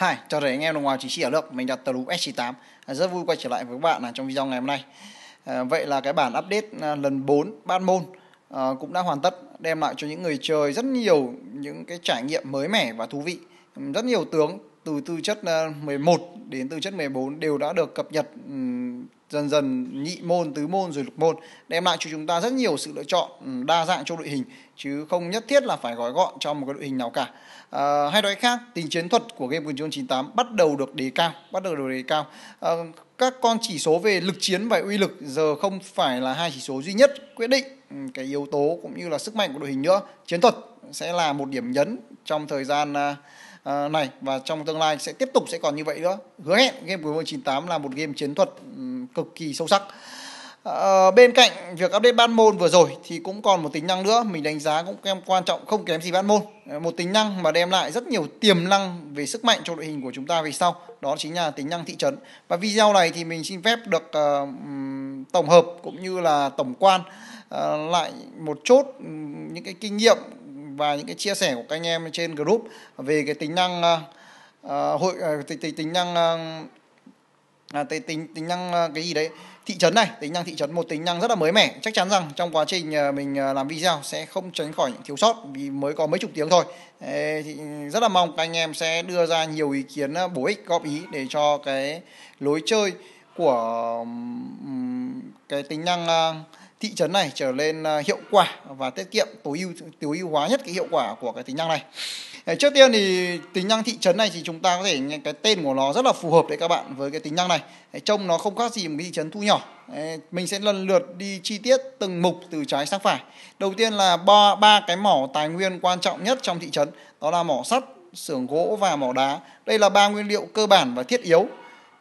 Hi, chào rể anh em đồng bào chính trị ở lớp mình đặt tờ lúm S98 à, Rất vui quay trở lại với các bạn à, trong video ngày hôm nay à, Vậy là cái bản update lần 4 ban môn cũng đã hoàn tất đem lại cho những người chơi rất nhiều những cái trải nghiệm mới mẻ và thú vị Rất nhiều tướng từ tư chất 11 đến tư chất 14 đều đã được cập nhật dần dần nhị môn, tứ môn rồi lục môn đem lại cho chúng ta rất nhiều sự lựa chọn đa dạng cho đội hình chứ không nhất thiết là phải gói gọn cho một cái đội hình nào cả À, ờ, hay nói khác, tính chiến thuật của game Quân 98 bắt đầu được đề cao, bắt đầu được đề cao. À, các con chỉ số về lực chiến và uy lực giờ không phải là hai chỉ số duy nhất quyết định ừ, cái yếu tố cũng như là sức mạnh của đội hình nữa. Chiến thuật sẽ là một điểm nhấn trong thời gian uh, này và trong tương lai sẽ tiếp tục sẽ còn như vậy nữa. Hứa hẹn game Quân 98 là một game chiến thuật ừ, cực kỳ sâu sắc. Ờ, bên cạnh việc update ban môn vừa rồi thì cũng còn một tính năng nữa mình đánh giá cũng kém quan trọng không kém gì ban môn ờ, một tính năng mà đem lại rất nhiều tiềm năng về sức mạnh cho đội hình của chúng ta về sau đó chính là tính năng thị trấn và video này thì mình xin phép được uh, tổng hợp cũng như là tổng quan uh, lại một chút những cái kinh nghiệm và những cái chia sẻ của các anh em trên group về cái tính năng uh, hội uh, tính, tính, tính năng uh, tính, tính tính năng uh, cái gì đấy thị trấn này tính năng thị trấn một tính năng rất là mới mẻ chắc chắn rằng trong quá trình ờ, mình ờ, làm video sẽ không tránh khỏi những thiếu sót vì mới có mấy chục tiếng thôi thì rất là mong các anh em sẽ đưa ra nhiều ý kiến ờ, bổ ích góp ý để cho cái lối chơi của cái tính năng thị trấn này trở lên hiệu quả và tiết kiệm tối ưu tối ưu hóa nhất cái hiệu quả của cái tính năng này Trước tiên thì tính năng thị trấn này thì chúng ta có thể cái tên của nó rất là phù hợp đấy các bạn với cái tính năng này. Trông nó không khác gì một cái thị trấn thu nhỏ. Mình sẽ lần lượt đi chi tiết từng mục từ trái sang phải. Đầu tiên là ba ba cái mỏ tài nguyên quan trọng nhất trong thị trấn, đó là mỏ sắt, xưởng gỗ và mỏ đá. Đây là ba nguyên liệu cơ bản và thiết yếu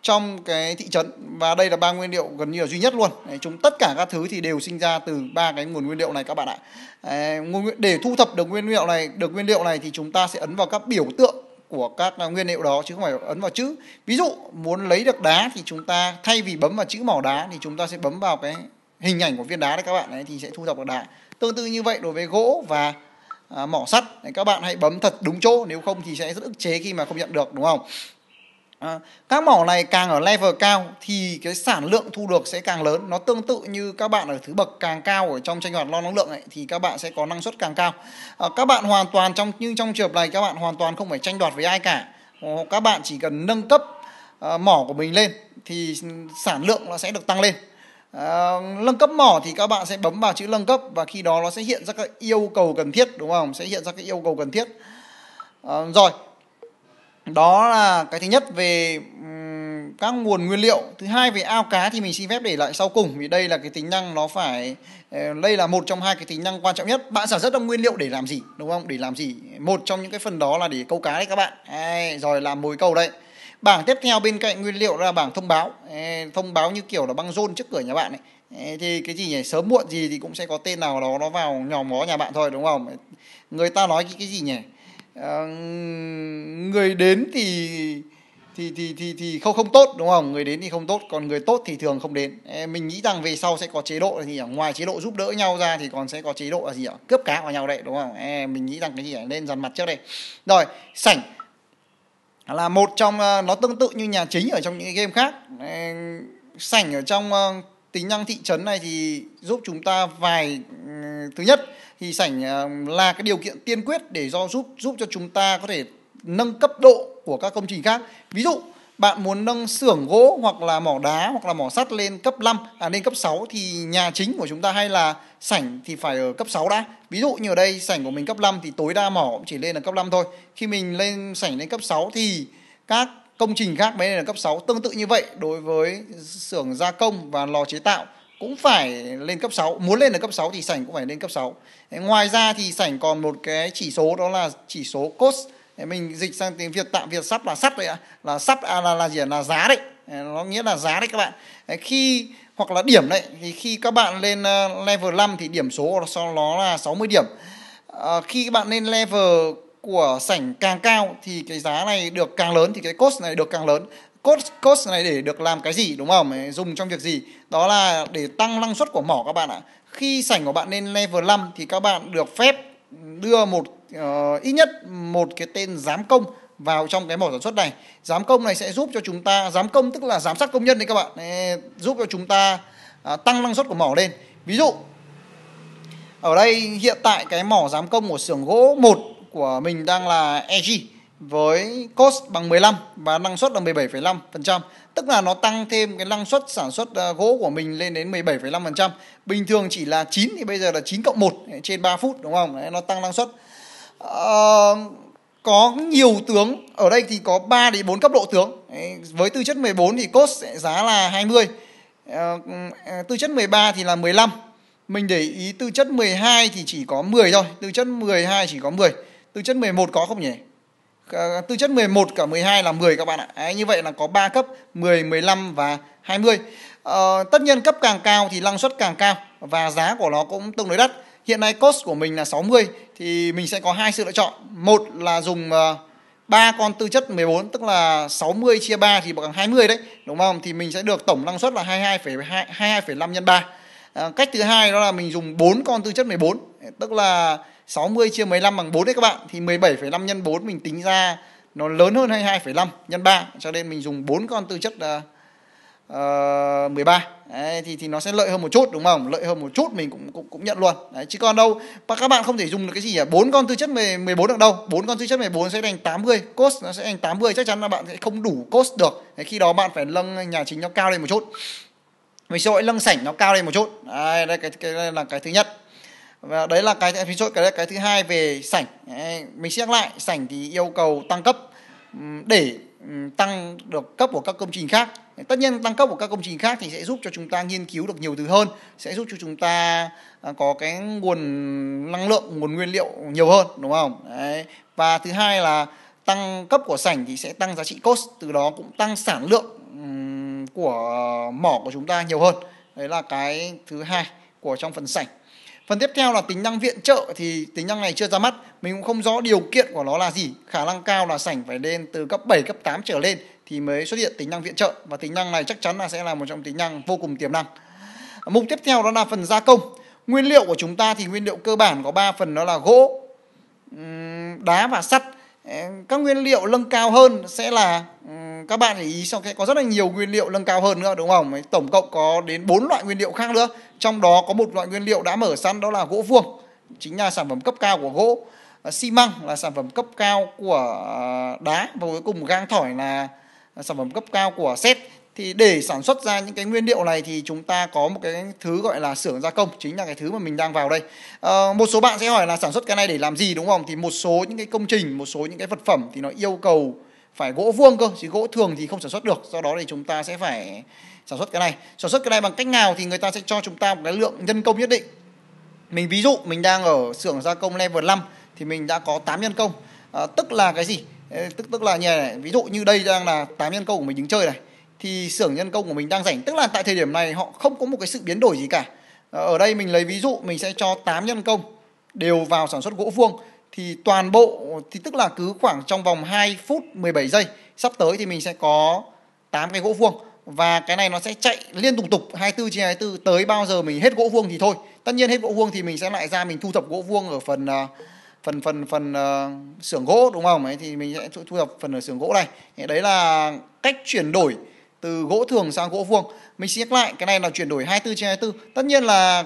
trong cái thị trấn và đây là ba nguyên liệu gần như là duy nhất luôn đấy, chúng tất cả các thứ thì đều sinh ra từ ba cái nguồn nguyên liệu này các bạn ạ đấy, để thu thập được nguyên liệu này được nguyên liệu này thì chúng ta sẽ ấn vào các biểu tượng của các nguyên liệu đó chứ không phải ấn vào chữ ví dụ muốn lấy được đá thì chúng ta thay vì bấm vào chữ mỏ đá thì chúng ta sẽ bấm vào cái hình ảnh của viên đá đấy các bạn đấy thì sẽ thu thập được đá tương tự như vậy đối với gỗ và à, mỏ sắt đấy, các bạn hãy bấm thật đúng chỗ nếu không thì sẽ rất ức chế khi mà không nhận được đúng không Ờ, các mỏ này càng ở level cao thì cái sản lượng thu được sẽ càng lớn nó tương tự như các bạn ở thứ bậc càng cao ở trong tranh hoạt lo năng lượng ấy, thì các bạn sẽ có năng suất càng cao ờ, các bạn hoàn toàn trong nhưng trong trường hợp này các bạn hoàn toàn không phải tranh đoạt với ai cả ờ, các bạn chỉ cần nâng cấp mỏ của mình lên thì sản lượng nó sẽ được tăng lên nâng cấp mỏ thì các bạn sẽ bấm vào chữ nâng cấp và khi đó nó sẽ hiện ra các yêu cầu cần thiết đúng không sẽ hiện ra các yêu cầu cần thiết rồi đó là cái thứ nhất về các nguồn nguyên liệu thứ hai về ao cá thì mình xin phép để lại sau cùng vì đây là cái tính năng nó phải ờ, đây là một trong hai cái tính năng quan trọng nhất bạn sản xuất ra nguyên liệu để làm gì đúng không để làm gì một trong những cái phần đó là để câu cá đấy các bạn đấy, rồi làm mồi câu đấy bảng tiếp theo bên cạnh nguyên liệu là bảng thông báo thông báo như kiểu là băng rôn trước cửa nhà bạn ấy thì cái gì nhỉ sớm muộn gì thì cũng sẽ có tên nào đó nó vào nhòm ngó nhà bạn thôi đúng không người ta nói cái, cái gì nhỉ Ờ, người đến thì thì thì thì thì không không tốt đúng không người đến thì không tốt còn người tốt thì thường không đến mình nghĩ rằng về sau sẽ có chế độ là gì ạ ngoài chế độ giúp đỡ nhau ra thì còn sẽ có chế độ là gì ạ cướp cá vào nhau đấy đúng không mình nghĩ rằng cái gì nên dần mặt trước đây rồi sảnh là một trong ờ, nó tương tự như nhà chính ở trong những game khác sảnh ở trong ờ, tính năng thị trấn này thì giúp chúng ta vài ừ, thứ nhất thì sảnh à, là cái điều kiện tiên quyết để do giúp giúp cho chúng ta có thể nâng cấp độ của các công trình khác ví dụ bạn muốn nâng xưởng gỗ hoặc là mỏ đá hoặc là mỏ sắt lên cấp 5 à lên cấp 6 thì nhà chính của chúng ta hay là sảnh thì phải ở cấp 6 đã. Ví dụ như ở đây sảnh của mình cấp 5 thì tối đa mỏ cũng chỉ lên là cấp 5 thôi. Khi mình lên sảnh lên cấp 6 thì các công trình khác mới lên là cấp 6. Tương tự như vậy đối với xưởng gia công và lò chế tạo cũng phải lên cấp 6 muốn lên được cấp 6 thì sảnh cũng phải lên cấp 6 ngoài ra thì sảnh còn một cái chỉ số đó là chỉ số cost mình dịch sang tiếng Việt tạm Việt sắp là sắp đấy ạ là sắp à, là là gì là giá đấy nó nghĩa là giá đấy các bạn khi hoặc là điểm đấy thì khi các bạn lên à, level 5 thì điểm số sau nó là 60 điểm à, khi các bạn lên level của sảnh càng cao thì cái giá này được càng lớn thì cái cost này được càng lớn code code này để được làm cái gì đúng không dùng trong việc gì đó là để tăng năng suất của mỏ các bạn ạ khi sảnh của bạn lên level 5 thì các bạn được phép đưa một uh, ít nhất một cái tên giám công vào trong cái mỏ sản xuất này giám công này sẽ giúp cho chúng ta giám công tức là giám sát công nhân đấy các bạn giúp cho chúng ta uh, tăng năng suất của mỏ lên ví dụ ở đây hiện tại cái mỏ giám công của xưởng gỗ 1 của mình đang là EG với cost bằng 15 và năng suất là 17,5%, tức là nó tăng thêm cái năng suất sản xuất à, gỗ của mình lên đến 17,5%. Bình thường chỉ là 9 thì bây giờ là 9 cộng 1 trên 3 phút đúng không? Đấy, nó tăng năng suất. Ờ, có nhiều tướng, ở đây thì có 3 đến 4 cấp độ tướng. với tư chất 14 thì cost sẽ giá là 20. Ờ, ừ, tư chất 13 thì là 15. Mình để ý tư chất 12 thì chỉ có 10 thôi, tư chất 12 chỉ có 10. Tư chất 11 có không nhỉ? tư chất 11 cả 12 là 10 các bạn ạ. Đấy, như vậy là có 3 cấp 10, 15 và 20. À, ờ, tất nhiên cấp càng cao thì năng suất càng cao và giá của nó cũng tương đối đắt. Hiện nay cost của mình là 60 thì mình sẽ có hai sự lựa chọn. Một là dùng ờ, ba con tư chất 14 tức là 60 chia 3 thì bằng 20 đấy, đúng không? Thì mình sẽ được tổng năng suất là 22,2 22,5 nhân 3. À, ờ, cách thứ hai đó là mình dùng 4 con tư chất 14 tức là 60 chia 15 bằng 4 đấy các bạn thì 17,5 nhân 4 mình tính ra nó lớn hơn 22,5 nhân 3 cho nên mình dùng bốn con tư chất uh, uh, 13 đấy, thì thì nó sẽ lợi hơn một chút đúng không lợi hơn một chút mình cũng cũng, cũng nhận luôn đấy, chứ còn đâu và các bạn không thể dùng được cái gì à bốn con tư chất 14 được đâu bốn con tư chất 14 sẽ thành 80 cost nó sẽ thành 80 chắc chắn là bạn sẽ không đủ cost được đấy, khi đó bạn phải nâng nhà chính nó cao lên một chút mình sẽ hội lâng sảnh nó cao lên một chút đấy, đây cái, cái đây là cái thứ nhất và đấy là cái ví dụ cái đấy, cái thứ hai về sảnh mình sẽ nhắc lại sảnh thì yêu cầu tăng cấp để tăng được cấp của các công trình khác tất nhiên tăng cấp của các công trình khác thì sẽ giúp cho chúng ta nghiên cứu được nhiều thứ hơn sẽ giúp cho chúng ta à, có cái nguồn năng lượng nguồn nguyên liệu nhiều hơn đúng không đấy. và thứ hai là tăng cấp của sảnh thì sẽ tăng giá trị cost từ đó cũng tăng sản lượng của mỏ của chúng ta nhiều hơn đấy là cái thứ hai của trong phần sảnh Phần tiếp theo là tính năng viện trợ thì tính năng này chưa ra mắt, mình cũng không rõ điều kiện của nó là gì. Khả năng cao là sảnh phải lên từ cấp 7, cấp 8 trở lên thì mới xuất hiện tính năng viện trợ và tính năng này chắc chắn là sẽ là một trong tính năng vô cùng tiềm năng. Mục tiếp theo đó là phần gia công. Nguyên liệu của chúng ta thì nguyên liệu cơ bản có 3 phần đó là gỗ, đá và sắt. Ờ, các nguyên liệu nâng cao hơn sẽ là các bạn để ý sau cái có rất là nhiều nguyên liệu nâng cao hơn nữa đúng không? Tổng cộng có đến 4 loại nguyên liệu khác nữa trong đó có một loại nguyên liệu đã mở sẵn đó là gỗ vuông, chính là sản phẩm cấp cao của gỗ. Xi măng là sản phẩm cấp cao của à, đá và cuối cùng gang thỏi là sản phẩm cấp cao của sét. Thì để sản xuất ra những cái nguyên liệu này thì chúng ta có một cái thứ gọi là xưởng gia công chính là cái thứ mà mình đang vào đây. À, một số bạn sẽ hỏi là sản xuất cái này để làm gì đúng không? Thì một số những cái công trình, một số những cái vật phẩm thì nó yêu cầu phải gỗ vuông cơ chứ gỗ thường thì không sản xuất được do đó thì chúng ta sẽ phải sản xuất cái này sản xuất cái này bằng cách nào thì người ta sẽ cho chúng ta một cái lượng nhân công nhất định mình ví dụ mình đang ở xưởng gia công level 5 thì mình đã có 8 nhân công à, tức là cái gì tức tức là như ví dụ như đây đang là 8 nhân công của mình đứng chơi này thì xưởng nhân công của mình đang rảnh tức là tại thời điểm này họ không có một cái sự biến đổi gì cả ờ, ở đây mình lấy ví dụ mình sẽ cho 8 nhân công đều vào sản xuất gỗ vuông thì toàn bộ thì tức là cứ khoảng trong vòng 2 phút 17 giây sắp tới thì mình sẽ có 8 cái gỗ vuông và cái này nó sẽ chạy liên tục tục 24 trên 24 tới bao giờ mình hết gỗ vuông thì thôi. Tất nhiên hết gỗ vuông thì mình sẽ lại ra mình thu thập gỗ vuông ở phần à, phần phần phần à, xưởng uh, gỗ đúng không? Đấy thì mình sẽ thu thập phần ở xưởng gỗ này. Đấy là cách chuyển đổi từ gỗ thường sang gỗ vuông mình sẽ nhắc lại cái này là chuyển đổi 24 trên 24 tất nhiên là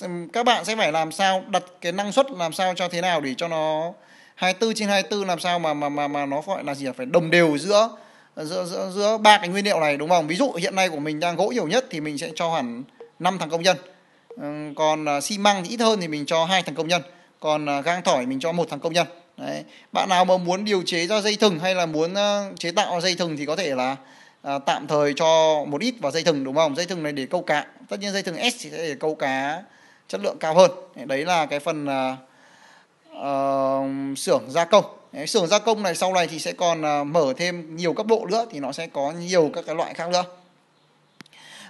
ừ, các bạn sẽ phải làm sao đặt cái năng suất làm sao cho thế nào để cho nó 24 trên 24 làm sao mà mà mà mà nó gọi là gì phải đồng đều giữa giữa giữa giữa ba cái nguyên liệu này đúng không ví dụ hiện nay của mình đang gỗ nhiều nhất thì mình sẽ cho hẳn 5 thằng công nhân ừ, còn à, xi măng thì ít hơn thì mình cho hai thằng công nhân còn à, gang thỏi mình cho một thằng công nhân đấy bạn nào mà muốn điều chế ra dây thừng hay là muốn chế tạo dây thừng thì có thể là à, tạm thời cho một ít vào dây thừng đúng không dây thừng này để câu cá tất nhiên dây thừng s thì sẽ để câu cá chất lượng cao hơn đấy là cái phần à, à, xưởng gia công xưởng gia công này sau này thì sẽ còn à, mở thêm nhiều cấp độ nữa thì nó sẽ có nhiều các cái loại khác nữa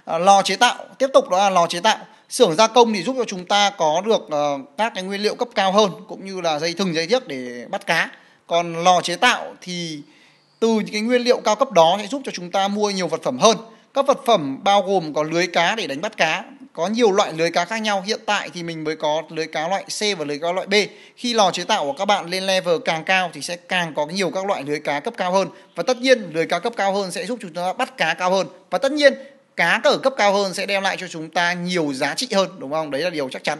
à, lò chế tạo tiếp tục đó là lò chế tạo xưởng gia công thì giúp cho chúng ta có được uh, các cái nguyên liệu cấp cao hơn cũng như là dây thừng dây thiếc để bắt cá còn lò chế tạo thì từ những cái nguyên liệu cao cấp đó sẽ giúp cho chúng ta mua nhiều vật phẩm hơn các vật phẩm bao gồm có lưới cá để đánh bắt cá có nhiều loại lưới cá khác nhau hiện tại thì mình mới có lưới cá loại C và lưới cá loại B khi lò chế tạo của các bạn lên level càng cao thì sẽ càng có nhiều các loại lưới cá cấp cao hơn và tất nhiên lưới cá cấp cao hơn sẽ giúp chúng ta bắt cá cao hơn và tất nhiên cá ở cấp cao hơn sẽ đem lại cho chúng ta nhiều giá trị hơn đúng không đấy là điều chắc chắn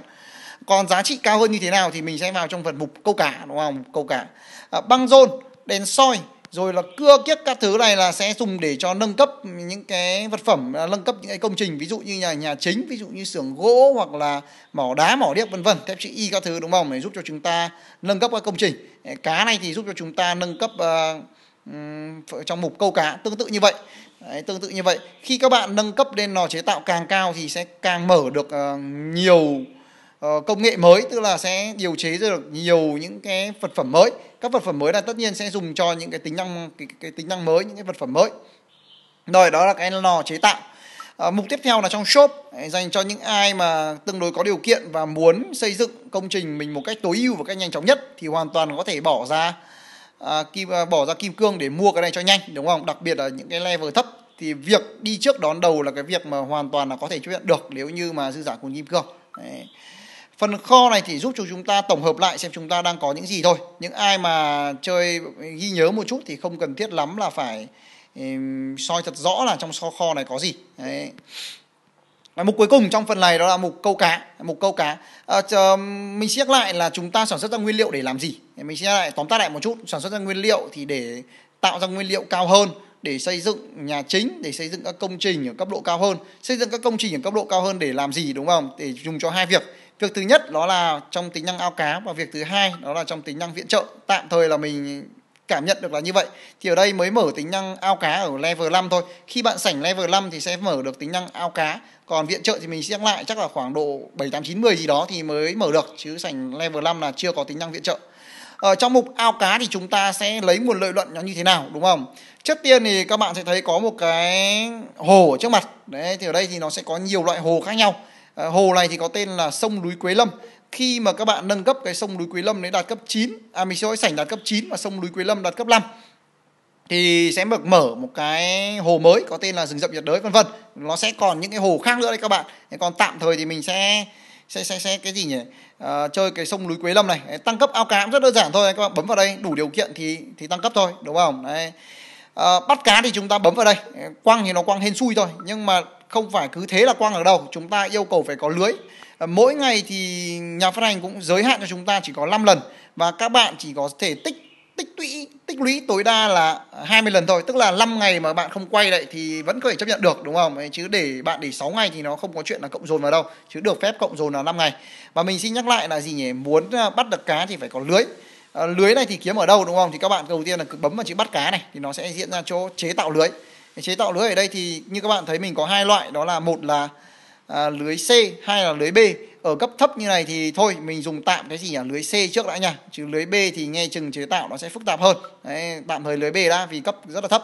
còn giá trị cao hơn như thế nào thì mình sẽ vào trong phần mục câu cá đúng không câu cá à, băng rôn đèn soi rồi là cưa kiết các thứ này là sẽ dùng để cho nâng cấp những cái vật phẩm à, nâng cấp những cái công trình ví dụ như nhà nhà chính ví dụ như xưởng gỗ hoặc là mỏ đá mỏ điếc vân vân thép chữ y các thứ đúng không để giúp cho chúng ta nâng cấp các công trình cá này thì giúp cho chúng ta nâng cấp uh, trong mục câu cá tương tự như vậy Đấy, tương tự như vậy khi các bạn nâng cấp lên lò chế tạo càng cao thì sẽ càng mở được uh, nhiều Ờ, công nghệ mới tức là sẽ điều chế ra được nhiều những cái vật phẩm mới các vật phẩm mới là tất nhiên sẽ dùng cho những cái tính năng cái, cái tính năng mới những cái vật phẩm mới rồi đó là cái lò chế tạo à, mục tiếp theo là trong shop dành cho những ai mà tương đối có điều kiện và muốn xây dựng công trình mình một cách tối ưu và cách nhanh chóng nhất thì hoàn toàn có thể bỏ ra à, kim à, bỏ ra kim cương để mua cái này cho nhanh đúng không đặc biệt là những cái level thấp thì việc đi trước đón đầu là cái việc mà hoàn toàn là có thể chấp nhận được nếu như mà dư giả cùng kim cương Đấy. Phần kho này thì giúp cho chúng ta tổng hợp lại xem chúng ta đang có những gì thôi. Những ai mà chơi ghi nhớ một chút thì không cần thiết lắm là phải soi thật rõ là trong so kho này có gì. Đấy. mục cuối cùng trong phần này đó là mục câu cá, mục câu cá. À, chờ, mình xét lại là chúng ta sản xuất ra nguyên liệu để làm gì. Mình sẽ lại tóm tắt lại một chút, sản xuất ra nguyên liệu thì để tạo ra nguyên liệu cao hơn để xây dựng nhà chính, để xây dựng các công trình ở cấp độ cao hơn. Xây dựng các công trình ở cấp độ cao hơn để làm gì đúng không? Để dùng cho hai việc Việc thứ nhất đó là trong tính năng ao cá và việc thứ hai đó là trong tính năng viện trợ. Tạm thời là mình cảm nhận được là như vậy. Thì ở đây mới mở tính năng ao cá ở level 5 thôi. Khi bạn sảnh level 5 thì sẽ mở được tính năng ao cá. Còn viện trợ thì mình sẽ lại chắc là khoảng độ 7, 8, 9, 10 gì đó thì mới mở được. Chứ sảnh level 5 là chưa có tính năng viện trợ. Ở ờ, trong mục ao cá thì chúng ta sẽ lấy nguồn lợi nhuận nó như thế nào đúng không? Trước tiên thì các bạn sẽ thấy có một cái hồ ở trước mặt. Đấy thì ở đây thì nó sẽ có nhiều loại hồ khác nhau Ờ, hồ này thì có tên là sông núi Quế Lâm khi mà các bạn nâng cấp cái sông núi Quế Lâm đấy đạt cấp 9 à mình sẽ sảnh đạt cấp 9 và sông núi Quế Lâm đạt cấp 5 thì sẽ được mở một cái hồ mới có tên là rừng rậm nhiệt đới vân vân nó sẽ còn những cái hồ khác nữa đấy các bạn còn tạm thời thì mình sẽ sẽ sẽ sẽ cái gì nhỉ à, chơi cái sông núi quế lâm này tăng cấp ao cá cũng rất đơn giản thôi các bạn bấm vào đây đủ điều kiện thì thì tăng cấp thôi đúng không đấy à, bắt cá thì chúng ta bấm vào đây quăng thì nó quăng hên xui thôi nhưng mà không phải cứ thế là quang ở đâu chúng ta yêu cầu phải có lưới mỗi ngày thì nhà phát hành cũng giới hạn cho chúng ta chỉ có 5 lần và các bạn chỉ có thể tích tích lũy tích lũy tối đa là 20 lần thôi tức là 5 ngày mà bạn không quay lại thì vẫn có thể chấp nhận được đúng không chứ để bạn để 6 ngày thì nó không có chuyện là cộng dồn vào đâu chứ được phép cộng dồn là 5 ngày và mình xin nhắc lại là gì nhỉ muốn à, bắt được cá thì phải có lưới ờ, lưới này thì kiếm ở đâu đúng không thì các bạn đầu tiên là cứ bấm vào chữ bắt cá này thì nó sẽ diễn ra chỗ chế tạo lưới cái chế tạo lưới ở đây thì như các bạn thấy mình có hai loại đó là một là à, lưới C hai là lưới B ở cấp thấp như này thì thôi mình dùng tạm cái gì nhỉ lưới C trước đã nha chứ lưới B thì nghe chừng chế tạo nó sẽ phức tạp hơn Đấy, tạm thời lưới B đã vì cấp rất là thấp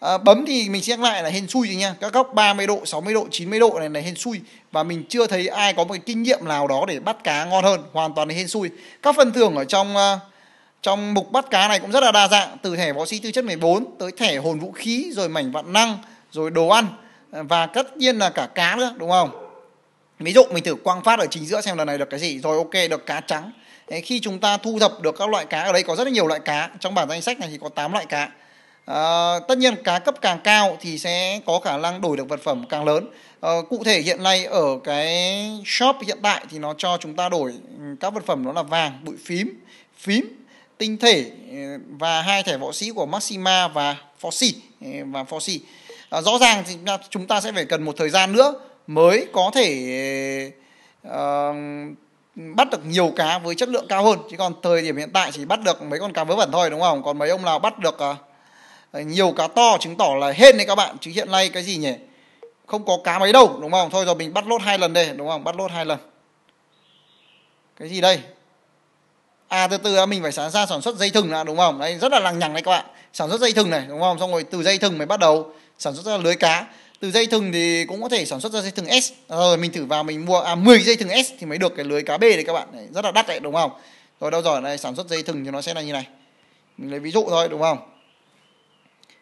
à, bấm thì mình sẽ lại là hên xui rồi nha các góc 30 độ 60 độ 90 độ này là hên xui và mình chưa thấy ai có một cái kinh nghiệm nào đó để bắt cá ngon hơn hoàn toàn là hên xui các phần thưởng ở trong uh, trong mục bắt cá này cũng rất là đa dạng từ thẻ võ sĩ tư chất 14 tới thẻ hồn vũ khí rồi mảnh vạn năng rồi đồ ăn à, và tất nhiên là cả cá nữa đúng không? Ví dụ mình thử quang phát ở chính giữa xem lần này được cái gì rồi ok được cá trắng. Đấy, khi chúng ta thu thập được các loại cá ở đây có rất là nhiều loại cá trong bản danh sách này thì có 8 loại cá. À, tất nhiên cá cấp càng cao thì sẽ có khả năng đổi được vật phẩm càng lớn. À, cụ thể hiện nay ở cái shop hiện tại thì nó cho chúng ta đổi ừ, các vật phẩm đó là vàng, bụi phím, phím tinh thể ờ, và hai thẻ võ sĩ của Maxima và Fossi ờ, và Fossi. À, rõ ràng thì chúng ta sẽ phải cần một thời gian nữa mới có thể uh, bắt được nhiều cá với chất lượng cao hơn chứ còn thời điểm hiện tại chỉ bắt được mấy con cá vớ vẩn thôi đúng không còn mấy ông nào bắt được uh, nhiều cá to chứng tỏ là hên đấy các bạn chứ hiện nay cái gì nhỉ không có cá mấy đâu đúng không thôi rồi mình bắt lốt hai lần đây đúng không bắt lốt hai lần cái gì đây à từ từ mình phải sáng ra sản xuất dây thừng là đúng không đấy rất là lằng nhằng đấy các bạn sản xuất dây thừng này đúng không xong rồi từ dây thừng mới bắt đầu sản xuất ra lưới cá từ dây thừng thì cũng có thể sản xuất ra dây thừng S rồi mình thử vào mình mua à 10 dây thừng S thì mới được cái lưới cá B đấy các bạn đấy, rất là đắt đấy đúng không rồi đâu rồi này sản xuất dây thừng thì nó sẽ là như này mình lấy ví dụ thôi đúng không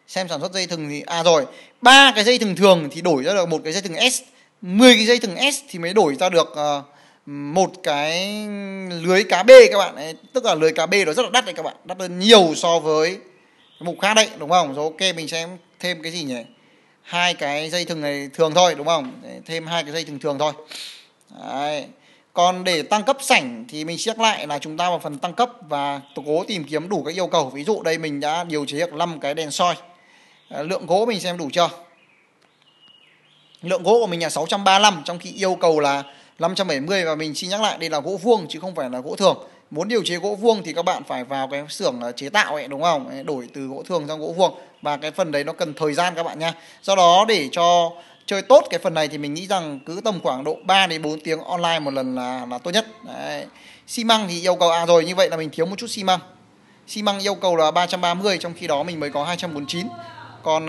xem sản xuất dây thừng thì à rồi ba cái dây thừng thường thì đổi ra được một cái dây thừng S 10 cái dây thừng S thì mới đổi ra được uh, một cái lưới cá bê các bạn ấy. tức là lưới cá bê nó rất là đắt đấy các bạn đắt hơn nhiều so với mục khác đấy đúng không rồi ok mình sẽ thêm cái gì nhỉ hai cái dây thừng này thường thôi đúng không thêm hai cái dây thừng thường thôi đấy. còn để tăng cấp sảnh thì mình siết lại là chúng ta vào phần tăng cấp và cố tìm kiếm đủ các yêu cầu ví dụ đây mình đã điều chế được 5 cái đèn soi ờ, lượng gỗ mình xem đủ chưa lượng gỗ của mình là 635 trong khi yêu cầu là 570 và mình xin nhắc lại đây là gỗ vuông chứ không phải là gỗ thường muốn điều chế gỗ vuông thì các bạn phải vào cái xưởng ờ, chế tạo ấy đúng không đổi từ gỗ thường sang gỗ vuông và cái phần đấy nó cần thời gian các bạn nha do đó để cho chơi tốt cái phần này thì mình nghĩ rằng cứ tầm khoảng độ 3 đến 4 tiếng online một lần là là tốt nhất đấy. xi măng thì yêu cầu à rồi như vậy là mình thiếu một chút xi măng xi măng yêu cầu là 330 trong khi đó mình mới có 249 còn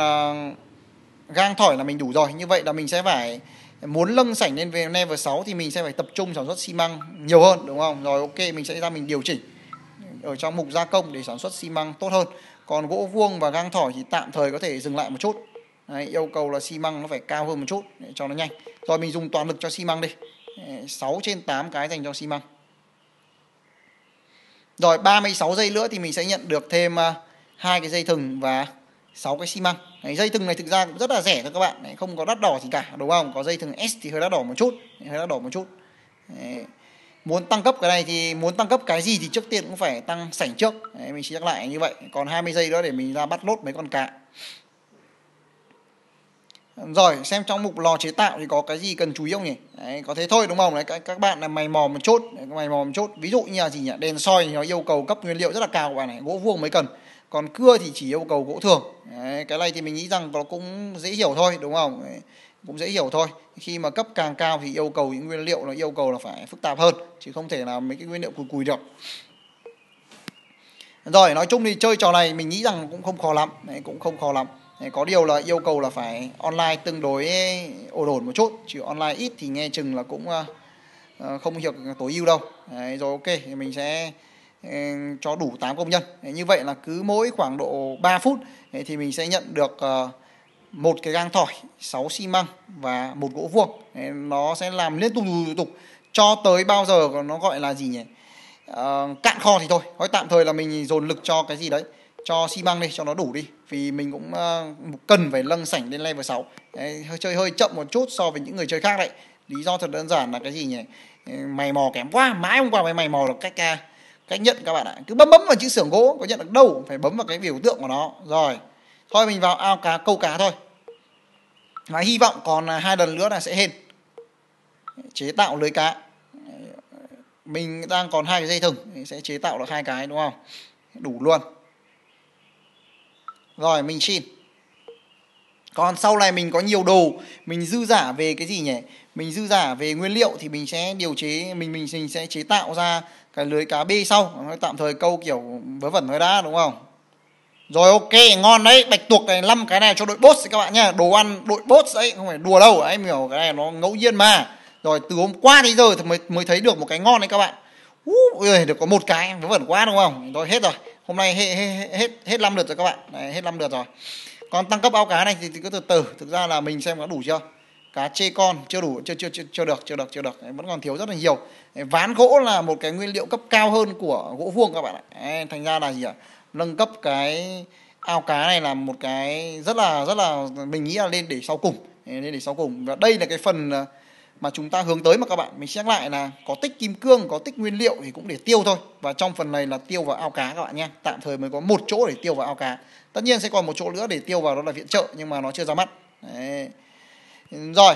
uh, gang thỏi là mình đủ rồi như vậy là mình sẽ phải muốn lâng sảnh lên về level 6 thì mình sẽ phải tập trung sản xuất xi măng nhiều hơn đúng không rồi ok mình sẽ ra mình điều chỉnh ở trong mục gia công để sản xuất xi măng tốt hơn còn gỗ vuông và gang thỏi thì tạm thời có thể dừng lại một chút Đấy, yêu cầu là xi măng nó phải cao hơn một chút để cho nó nhanh rồi mình dùng toàn lực cho xi măng đi 6 trên 8 cái dành cho xi măng rồi 36 giây nữa thì mình sẽ nhận được thêm à, hai cái dây thừng và 6 cái xi măng đấy, dây thừng này thực ra cũng rất là rẻ thôi các bạn đấy, không có đắt đỏ gì cả đúng không có dây thừng S thì hơi đắt đỏ một chút hơi đắt đỏ một chút đấy. muốn tăng cấp cái này thì muốn tăng cấp cái gì thì trước tiên cũng phải tăng sảnh trước đấy, mình sẽ nhắc lại như vậy còn 20 giây nữa để mình ra bắt lốt mấy con cá rồi xem trong mục lò chế tạo thì có cái gì cần chú ý không nhỉ đấy, có thế thôi đúng không đấy các, các bạn là mày mò một chút, đấy, mày mò một chút. ví dụ như là gì nhỉ đèn soi thì nó yêu cầu cấp nguyên liệu rất là cao bạn này gỗ vuông mới cần còn cưa thì chỉ yêu cầu gỗ thường Đấy, cái này thì mình nghĩ rằng nó cũng dễ hiểu thôi đúng không Đấy, cũng dễ hiểu thôi khi mà cấp càng cao thì yêu cầu những nguyên liệu nó yêu cầu là phải phức tạp hơn chứ không thể là mấy cái nguyên liệu cùi cùi được rồi nói chung thì chơi trò này mình nghĩ rằng cũng không khó lắm Đấy, cũng không khó lắm Đấy, có điều là yêu cầu là phải online tương đối ổn ổn một chút chứ online ít thì nghe chừng là cũng uh, không hiểu tối ưu đâu Đấy, rồi ok thì mình sẽ cho đủ 8 công nhân. Như vậy là cứ mỗi khoảng độ 3 phút thì mình sẽ nhận được ờ, một cái gang thỏi, 6 xi măng và một gỗ vuông. Nó sẽ làm liên tục liên tục cho tới bao giờ nó gọi là gì nhỉ? Ờ, cạn kho thì thôi. Nói tạm thời là mình dồn lực cho cái gì đấy cho xi măng đi cho nó đủ đi vì mình cũng ờ, cần phải nâng sảnh lên level 6 đấy, chơi hơi chậm một chút so với những người chơi khác đấy lý do thật đơn giản là cái gì nhỉ mày mò kém quá mãi hôm qua mới mày mò được cách ca à, cách nhận các bạn ạ cứ bấm bấm vào chữ xưởng gỗ có nhận được đâu phải bấm vào cái biểu tượng của nó rồi thôi mình vào ao cá câu cá thôi và hy vọng còn à, hai lần nữa là sẽ hên chế tạo lưới cá mình đang còn hai cái dây thừng sẽ chế tạo được hai cái đúng không đủ luôn rồi mình xin còn sau này mình có nhiều đồ mình dư giả về cái gì nhỉ mình dư giả về nguyên liệu thì mình sẽ điều chế mình mình mình sẽ chế tạo ra cái lưới cá bi sau nó tạm thời câu kiểu vớ vẩn thôi đã đúng không rồi ok ngon đấy bạch tuộc này năm cái này cho đội boss các bạn nha đồ ăn đội boss đấy không phải đùa đâu em hiểu cái này nó ngẫu nhiên mà rồi từ hôm qua đến giờ thì mới mới thấy được một cái ngon đấy các bạn Ui, uh, được có một cái vớ vẩn quá đúng không rồi hết rồi hôm nay hết hết hết, hết lượt rồi các bạn này, hết năm lượt rồi còn tăng cấp ao cá này thì, thì cứ từ từ thực ra là mình xem có đủ chưa cá chê con chưa đủ chưa chưa chưa, chưa được chưa được chưa được vẫn còn thiếu rất là nhiều ván gỗ là một cái nguyên liệu cấp cao hơn của gỗ vuông các bạn ạ thành ra là gì ạ nâng cấp cái ao cá này là một cái rất là rất là mình nghĩ là lên để sau cùng lên để sau cùng và đây là cái phần ờ, mà chúng ta hướng tới mà các bạn mình sẽ lại là có tích kim cương có tích nguyên liệu thì cũng để tiêu thôi và trong phần này là tiêu vào ao cá các bạn nhé tạm thời mới có một chỗ để tiêu vào ao cá tất nhiên sẽ còn một chỗ nữa để tiêu vào đó là viện trợ nhưng mà nó chưa ra mắt Đấy rồi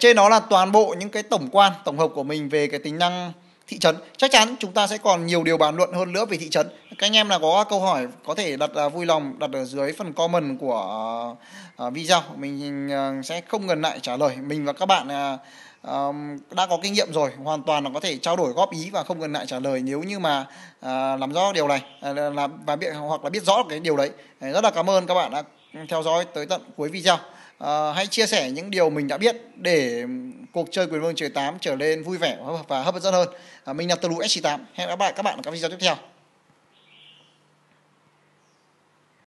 trên đó là toàn bộ những cái tổng quan tổng hợp của mình về cái tính năng thị trấn chắc chắn chúng ta sẽ còn nhiều điều bàn luận hơn nữa về thị trấn các anh em là có câu hỏi có thể đặt uh, vui lòng đặt ở dưới phần comment của uh, video mình uh, sẽ không ngần ngại trả lời mình và các bạn uh, đã có kinh nghiệm rồi hoàn toàn là có thể trao đổi góp ý và không ngần ngại trả lời nếu như mà uh, làm rõ điều này uh, làm và biết hoặc là biết rõ cái điều đấy rất là cảm ơn các bạn đã theo dõi tới tận cuối video Ờ, hãy chia sẻ những điều mình đã biết để cuộc chơi quyền vương trời 8 trở nên vui vẻ và hấp dẫn hơn. À, mình là Tờ Lũ S98. Hẹn gặp lại các bạn ở các video tiếp theo.